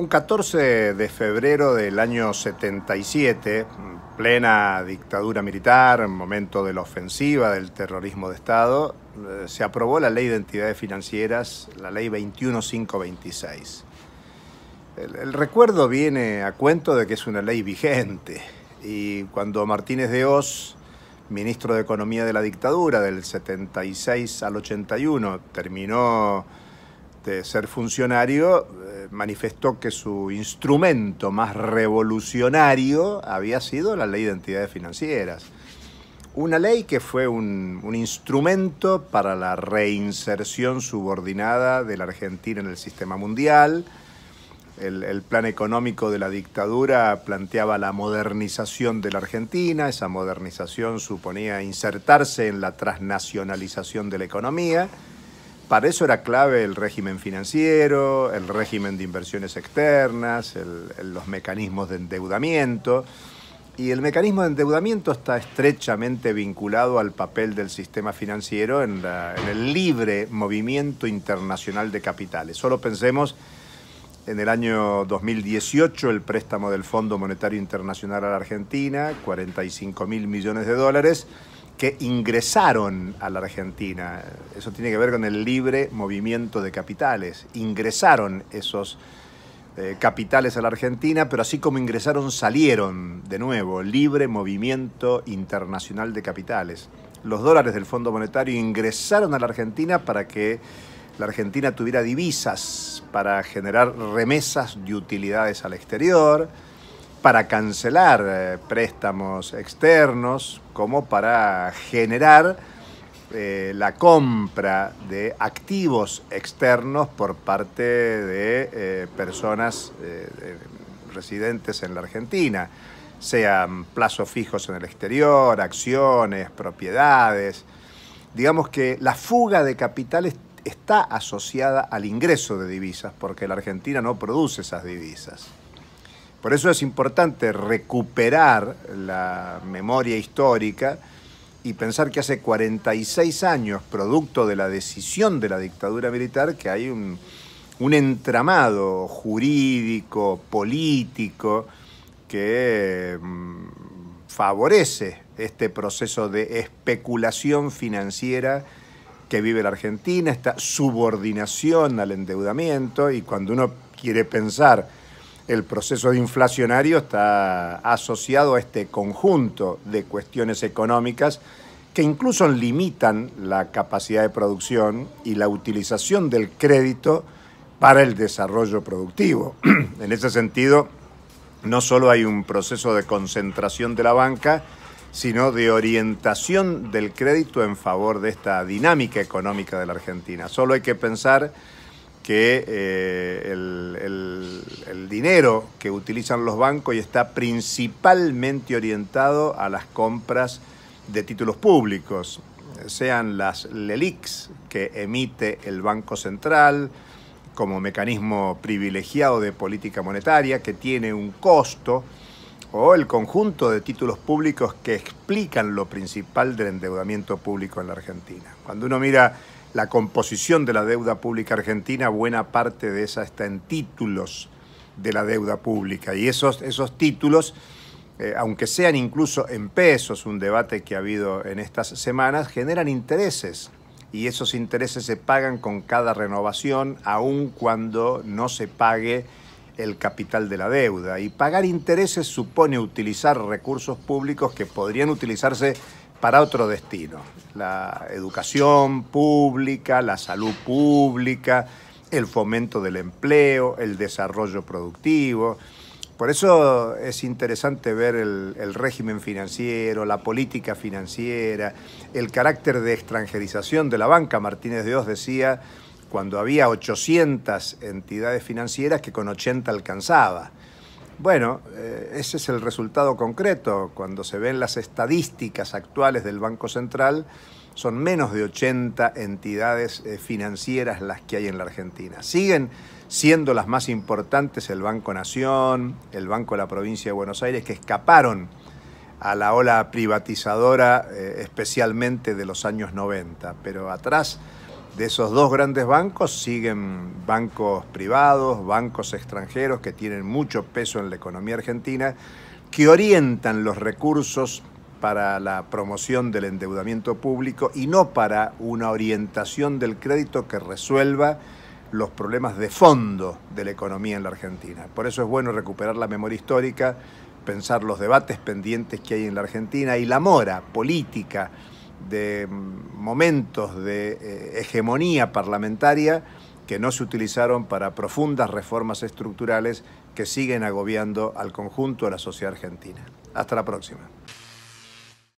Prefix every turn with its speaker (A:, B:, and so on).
A: Un 14 de febrero del año 77, plena dictadura militar, momento de la ofensiva del terrorismo de Estado, eh, se aprobó la ley de entidades financieras, la ley 21526. El, el recuerdo viene a cuento de que es una ley vigente y cuando Martínez de Oz, ministro de Economía de la dictadura del 76 al 81, terminó de ser funcionario, manifestó que su instrumento más revolucionario había sido la ley de entidades financieras. Una ley que fue un, instrumento para la reinserción subordinada de la Argentina en el sistema mundial, el, plan económico de la dictadura planteaba la modernización de la Argentina, esa modernización suponía insertarse en la transnacionalización de la economía para eso era clave el régimen financiero, el régimen de inversiones externas, los mecanismos de endeudamiento. Y el mecanismo de endeudamiento está estrechamente vinculado al papel del sistema financiero en, el libre movimiento internacional de capitales. Solo pensemos en el año 2018 el préstamo del Fondo Monetario Internacional a la Argentina, 45 mil millones de dólares, que ingresaron a la Argentina. Eso tiene que ver con el libre movimiento de capitales. Ingresaron esos eh, capitales a la Argentina, pero así como ingresaron, salieron de nuevo. Libre movimiento internacional de capitales. Los dólares del Fondo Monetario ingresaron a la Argentina para que la Argentina tuviera divisas para generar remesas de utilidades al exterior para cancelar eh, préstamos externos como para generar eh, la compra de activos externos por parte de eh, personas residentes en la Argentina, sean plazos fijos en el exterior, acciones, propiedades. Digamos que la fuga de capitales está asociada al ingreso de divisas, porque la Argentina no produce esas divisas. Por eso es importante recuperar la memoria histórica y pensar que hace 46 años, producto de la decisión de la dictadura militar, que hay un, un entramado jurídico, político, que mm, favorece este proceso de especulación financiera que vive la Argentina, esta subordinación al endeudamiento, y cuando uno quiere pensar el proceso inflacionario está asociado a este conjunto de cuestiones económicas que incluso limitan la capacidad de producción y la utilización del crédito para el desarrollo productivo. en ese sentido, no solo hay un proceso de concentración de la banca, sino de orientación del crédito en favor de esta dinámica económica de la Argentina. Solo hay que pensar que eh, el, dinero que utilizan los bancos y está principalmente orientado a las compras de títulos públicos, sean las LELICs que emite el Banco Central como mecanismo privilegiado de política monetaria que tiene un costo, o el conjunto de títulos públicos que explican lo principal del endeudamiento público en la Argentina. Cuando uno mira la composición de la deuda pública argentina, buena parte de esa está en títulos de la deuda pública. Y esos, esos títulos, eh, aunque sean incluso en pesos, un debate que ha habido en estas semanas, generan intereses. Y esos intereses se pagan con cada renovación, aun cuando no se pague el capital de la deuda. Y pagar intereses supone utilizar recursos públicos que podrían utilizarse para otro destino. La educación pública, la salud pública, el fomento del empleo, el desarrollo productivo. Por eso es interesante ver el, régimen financiero, la política financiera, el carácter de extranjerización de la banca. Martínez de Oz decía cuando había 800 entidades financieras que con 80 alcanzaba. Bueno, eh, ese es el resultado concreto. Cuando se ven las estadísticas actuales del Banco Central, son menos de 80 entidades eh, financieras las que hay en la Argentina. Siguen siendo las más importantes el Banco Nación, el Banco de la Provincia de Buenos Aires, que escaparon a la ola privatizadora, eh, especialmente de los años 90. Pero atrás de esos dos grandes bancos siguen bancos privados, bancos extranjeros que tienen mucho peso en la economía argentina, que orientan los recursos para la promoción del endeudamiento público y no para una orientación del crédito que resuelva los problemas de fondo de la economía en la Argentina. Por eso es bueno recuperar la memoria histórica, pensar los debates pendientes que hay en la Argentina y la mora política de momentos de eh, hegemonía parlamentaria que no se utilizaron para profundas reformas estructurales que siguen agobiando al conjunto de la sociedad argentina. Hasta la próxima.